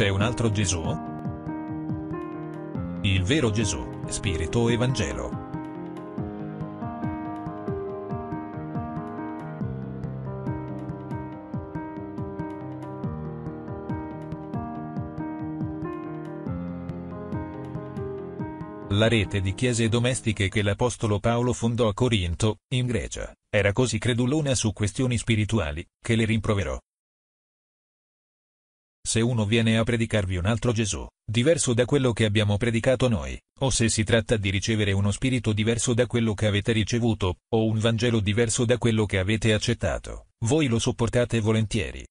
C'è un altro Gesù? Il vero Gesù, Spirito e Vangelo. La rete di chiese domestiche che l'Apostolo Paolo fondò a Corinto, in Grecia, era così credulona su questioni spirituali, che le rimproverò se uno viene a predicarvi un altro Gesù, diverso da quello che abbiamo predicato noi, o se si tratta di ricevere uno spirito diverso da quello che avete ricevuto, o un Vangelo diverso da quello che avete accettato, voi lo sopportate volentieri.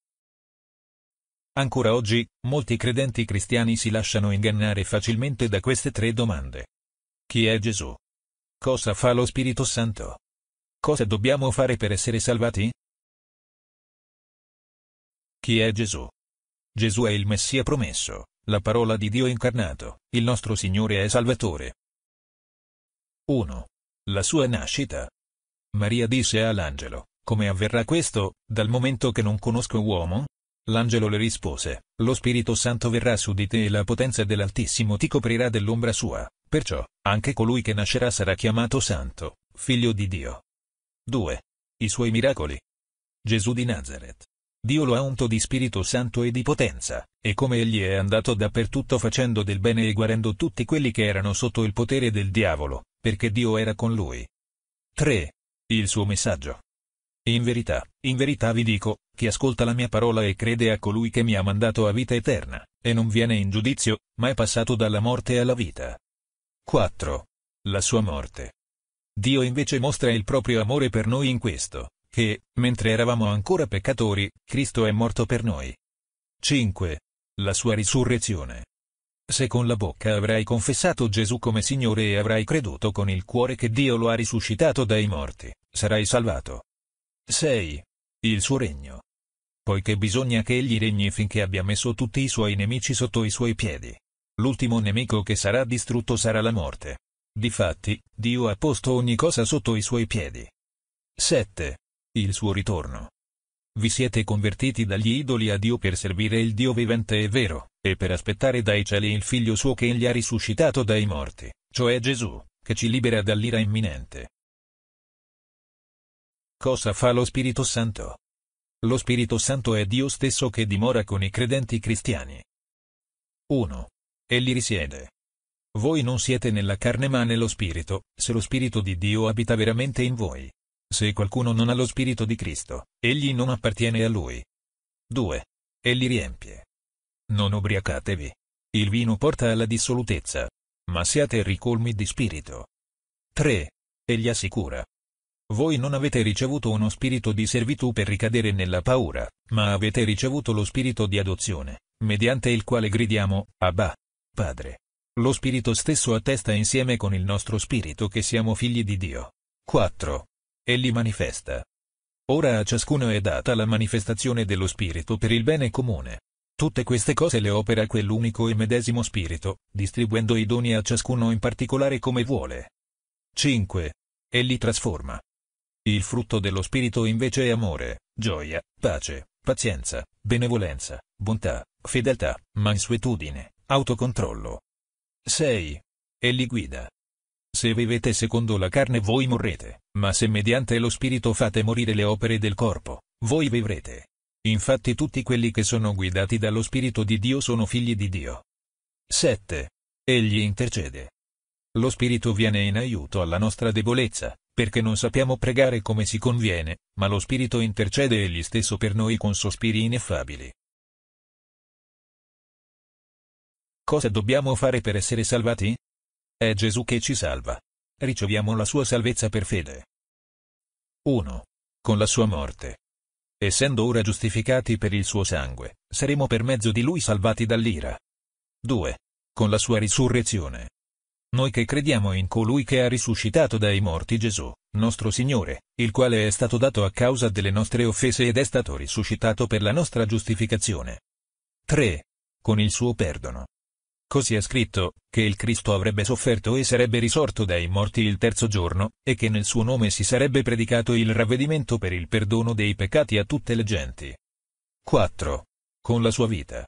Ancora oggi, molti credenti cristiani si lasciano ingannare facilmente da queste tre domande. Chi è Gesù? Cosa fa lo Spirito Santo? Cosa dobbiamo fare per essere salvati? Chi è Gesù? Gesù è il Messia promesso, la parola di Dio incarnato, il nostro Signore e Salvatore. 1. La sua nascita. Maria disse all'angelo, come avverrà questo, dal momento che non conosco uomo? L'angelo le rispose, lo Spirito Santo verrà su di te e la potenza dell'Altissimo ti coprirà dell'ombra sua, perciò, anche colui che nascerà sarà chiamato Santo, figlio di Dio. 2. I suoi miracoli. Gesù di Nazareth, Dio lo ha unto di Spirito Santo e di potenza, e come egli è andato dappertutto facendo del bene e guarendo tutti quelli che erano sotto il potere del diavolo, perché Dio era con lui. 3. Il suo messaggio. In verità, in verità vi dico, chi ascolta la mia parola e crede a colui che mi ha mandato a vita eterna, e non viene in giudizio, ma è passato dalla morte alla vita. 4. La sua morte. Dio invece mostra il proprio amore per noi in questo, che, mentre eravamo ancora peccatori, Cristo è morto per noi. 5. La sua risurrezione. Se con la bocca avrai confessato Gesù come Signore e avrai creduto con il cuore che Dio lo ha risuscitato dai morti, sarai salvato. 6. Il suo regno. Poiché bisogna che egli regni finché abbia messo tutti i suoi nemici sotto i suoi piedi. L'ultimo nemico che sarà distrutto sarà la morte. Difatti, Dio ha posto ogni cosa sotto i suoi piedi. 7 il suo ritorno. Vi siete convertiti dagli idoli a Dio per servire il Dio vivente e vero, e per aspettare dai cieli il figlio suo che egli ha risuscitato dai morti, cioè Gesù, che ci libera dall'ira imminente. Cosa fa lo Spirito Santo? Lo Spirito Santo è Dio stesso che dimora con i credenti cristiani. 1. Egli risiede. Voi non siete nella carne ma nello Spirito, se lo Spirito di Dio abita veramente in voi. Se qualcuno non ha lo spirito di Cristo, egli non appartiene a lui. 2. Egli riempie. Non ubriacatevi. Il vino porta alla dissolutezza. Ma siate ricolmi di spirito. 3. Egli assicura. Voi non avete ricevuto uno spirito di servitù per ricadere nella paura, ma avete ricevuto lo spirito di adozione, mediante il quale gridiamo, Abba, Padre. Lo spirito stesso attesta insieme con il nostro spirito che siamo figli di Dio. 4 e li manifesta. Ora a ciascuno è data la manifestazione dello Spirito per il bene comune. Tutte queste cose le opera quell'unico e medesimo Spirito, distribuendo i doni a ciascuno in particolare come vuole. 5. E li trasforma. Il frutto dello Spirito invece è amore, gioia, pace, pazienza, benevolenza, bontà, fedeltà, mansuetudine, autocontrollo. 6. E li guida. Se vivete secondo la carne voi morrete, ma se mediante lo spirito fate morire le opere del corpo, voi vivrete. Infatti tutti quelli che sono guidati dallo spirito di Dio sono figli di Dio. 7. Egli intercede. Lo spirito viene in aiuto alla nostra debolezza, perché non sappiamo pregare come si conviene, ma lo spirito intercede egli stesso per noi con sospiri ineffabili. Cosa dobbiamo fare per essere salvati? È Gesù che ci salva. Riceviamo la sua salvezza per fede. 1. Con la sua morte. Essendo ora giustificati per il suo sangue, saremo per mezzo di lui salvati dall'ira. 2. Con la sua risurrezione. Noi che crediamo in colui che ha risuscitato dai morti Gesù, nostro Signore, il quale è stato dato a causa delle nostre offese ed è stato risuscitato per la nostra giustificazione. 3. Con il suo perdono. Così è scritto, che il Cristo avrebbe sofferto e sarebbe risorto dai morti il terzo giorno, e che nel suo nome si sarebbe predicato il ravvedimento per il perdono dei peccati a tutte le genti. 4. Con la sua vita.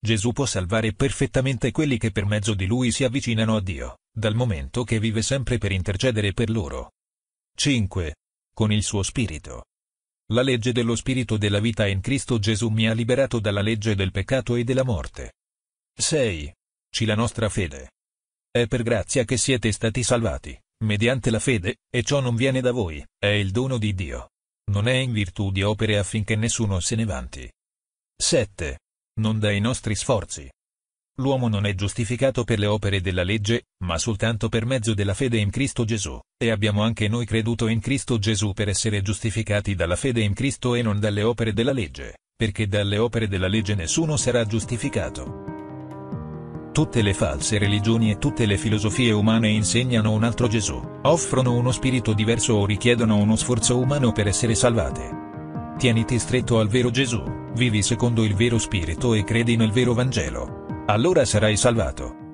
Gesù può salvare perfettamente quelli che per mezzo di lui si avvicinano a Dio, dal momento che vive sempre per intercedere per loro. 5. Con il suo spirito. La legge dello spirito della vita in Cristo Gesù mi ha liberato dalla legge del peccato e della morte. 6 ci la nostra fede. È per grazia che siete stati salvati, mediante la fede, e ciò non viene da voi, è il dono di Dio. Non è in virtù di opere affinché nessuno se ne vanti. 7. Non dai nostri sforzi. L'uomo non è giustificato per le opere della legge, ma soltanto per mezzo della fede in Cristo Gesù, e abbiamo anche noi creduto in Cristo Gesù per essere giustificati dalla fede in Cristo e non dalle opere della legge, perché dalle opere della legge nessuno sarà giustificato. Tutte le false religioni e tutte le filosofie umane insegnano un altro Gesù, offrono uno spirito diverso o richiedono uno sforzo umano per essere salvate. Tieniti stretto al vero Gesù, vivi secondo il vero spirito e credi nel vero Vangelo. Allora sarai salvato.